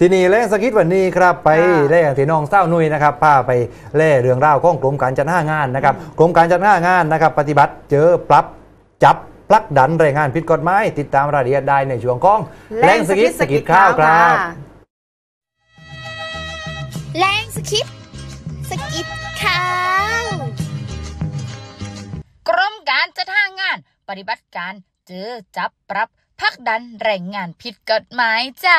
ทีนี้แรงสกิดวันนี้ครับ ไปแร่ที่น้องเศร้านุ่ยนะครับพาไปเล่เรื่องราวของกรมการจัดหางานนะครับกรมการจัดหางานนะครับ ปฏิบัติเจอปรับจับพลักดันแรงงานผิดกฎหมาย ติดตามรายละเอียดได้ในช่วงของ แรงสกิดสกิดข้าวครับ แรงสกิดสกิดข้าวกรมการจัดหางาน ปฏิบัติการเจอจับปรับพักดันแรงงานผิดกฎหมายจ้า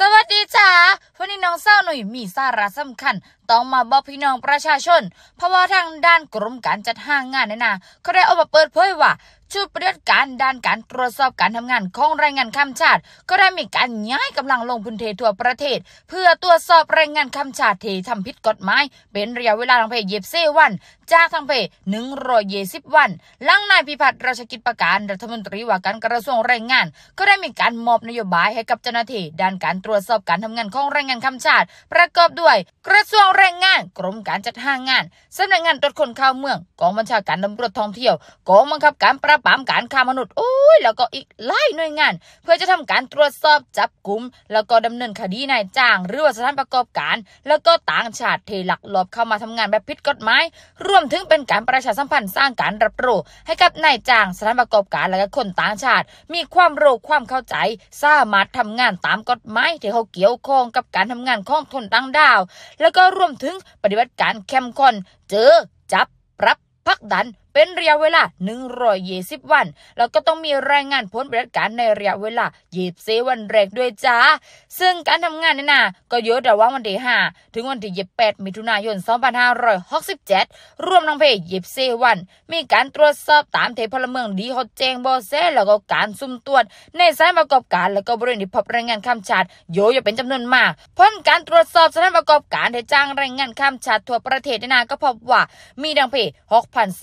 สวัสดีจ้าวันนี้น้องเศร้าหน่อยมีสาระสำคัญ ต้องมาบอกพี่น้องประชาชนเพราะว่าทางด้านกรมการจัดหางานเนี่ยนะเขาได้ออกมาเปิดเผยว่าชุดปฏิบัติการด้านการตรวจสอบการทำงานของแรงงานข้ามชาติ ก็ได้มีการย้ายกำลังลงพื้นที่ทั่วประเทศ เพื่อตรวจสอบแรงงานข้ามชาติที่ทำผิดกฎหมายเป็นระยะเวลาทางเพศเย็บเซวันจากทางเพศหนึ่งร้อยเยสิบวันหลังนายพิพัฒน์ราชกิจประการรัฐมนตรีว่าการกระทรวงแรงงาน ก็ได้มีการมอบนโยบายให้กับเจ้าหน้าที่ด้านการตรวจสอบการทำงานของแรงงานข้ามชาติ ประกอบด้วย กระทรวงแรงงานกรมการจัดหางานสำนักงานตรวจคนเข้าเมืองกองบัญชาการตำรวจท่องเที่ยวกองบังคับการปราบปามการค้ามนุษย์โอ้ย แล้วก็อีกหลายหน่วยงาน เพื่อจะทำการตรวจสอบจับกลุ่มแล้วก็ดำเนินคดีนายจ้าง หรือว่าสถานประกอบการ แล้วก็ต่างชาติที่หลักหลบเข้ามาทำงานแบบผิดกฎหมาย รวมถึงเป็นการประชาสัมพันธ์สร้างการรับรู้ให้กับนายจ้างสถานประกอบการและก็คนต่างชาติมีความรู้ความเข้าใจสามารถทำงานตามกฎหมายที่เขาเกี่ยวข้องกับการทำงานของคนต่างดาวแล้วก็รวมถึงปฏิบัติการเข้มข้นเจอจับปรับพักดันเป็นระยะเวลา 120 วัน แล้วก็ต้องมีรายงานผลปฏิบัติการในระยะเวลา24วันแรกด้วยจ้า ซึ่งการทำงานนี่นะก็เยอะแะ่ว่าวันที่5ถึงวันที่ 28มิถุนายน 2567ร่วมนั้งเพศ24วัน มีการตรวจสอบตามเทพลเมือง ดีฮอดแจงบอเซ่แล้วก็การซุ่มตรวจในสายประกอบการแล้วก็บริเวณที่พบแรงงานข้ามชาติเยอยู่เป็นจำนวนมากผลการตรวจสอบสถานประกอบการที่จ้างแรงงานข้ามชาติทั่วประเทศนี่นะก็พบว่า มีดังเพศ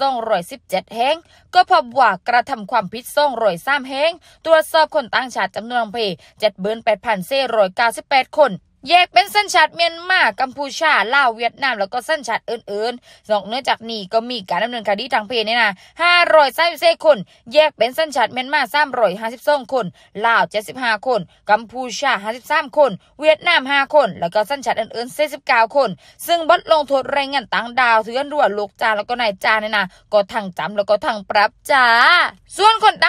6,200อยสิบเจ็ดแห่ง ก็พบว่ากระทำความผิดซ่องรอยสามแห่ง ตรวจสอบคนต่างชาติจำนวนเพย์เจ็ดเบิรนแปดพันเซ่รอยเก้าสิบแปดคนแยกเป็นสัญชาติเมียนมากัมพูชาลาวเวียดนามแล้วก็สัญชาติอื่นๆนอกเนือจากนี้ก็มีการดำเนินคดีทางเพศเนี่ยนะห้้ารอยสส3 4คนแยกเป็นสัญชาติเมียนมารสสาาม้้อยหิบสองคนลาวเจ็ดสิบห้าคนกัมพูชาห้าสสิบามคน เวียดนามห้าคนแล้วก็สัญชาติอื่นๆสิบเก้าคน ซึ่งบดลงโทษแรงงานต่างดาวถือนรั่วลูกจ้าแล้วก็นายจ้าเนี่ยนะ ก็ทั้งจำแล้วก็ทั้งปรับจ้า ส่วนคนต่าง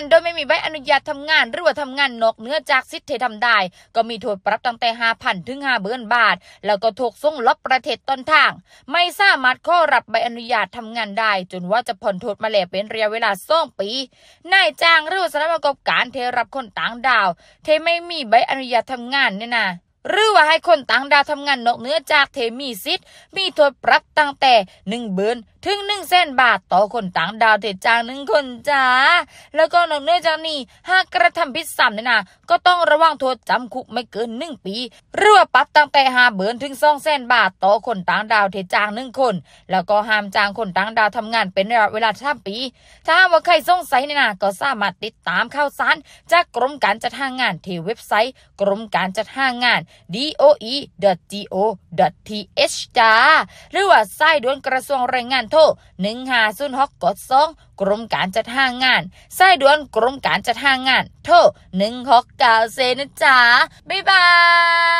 านโดยไม่มีใบอนุญาตทำงานหรือว่าทำงานนอกเหนือจากสิทธิททำได้ ก็มีโทษปรับตั้งแต่ห้าพันถึงห้าเบือนบาทแล้วก็ถูกส่งลบประเทศต้นทาง ไม่สามารถข้อรับใบอนุญาตทำงานได้ จนว่าจะผ่อนโทษมาแล้วเป็นระยะเวลาสองปีนายจ้างหรือสถาบประกอบการเทรับคนต่างดาว เทไม่มีใบอนุญาตทำงานเนี่ยนะหรือว่าให้คนต่างดาวทำงานนอกเหนือจากเทมีสิทธิ์ มีโทษปรับตั้งแต่หนึ่งเบือนถึงหนึ่งเส้นบาทต่อคนต่างดาวเดจางหนึ่งคนจ้าแล้วก็นอกเหนือจากนี้หากกระทำผิดซ้ำเนี่ยนะก็ต้องระวังโทษจำคุก ไม่เกินหนึ่งปี หรือว่าปรับตั้งแต่ห้าเบินถึงสองเส้นบาทต่อคนต่างดาวเดจางหนึ่งคน แล้วก็ห้ามจ้างคนต่างดาวทำงานเป็นเวลาสามปี ถ้าว่าใครสงสัยเนี่ยนะก็สามารถติดตามข่าวสารจากกรมการจัดหางานที่เว็บไซต์ กรมการจัดหางาน doe.go.th จ้าหรือว่าไส้ด่วนกระทรวงแรงงานโทร1506กด2กรมการจัดหางานสายด่วนกรมการจัดหางาน โทร1 6 9ซนจ้าบ๊ายบาย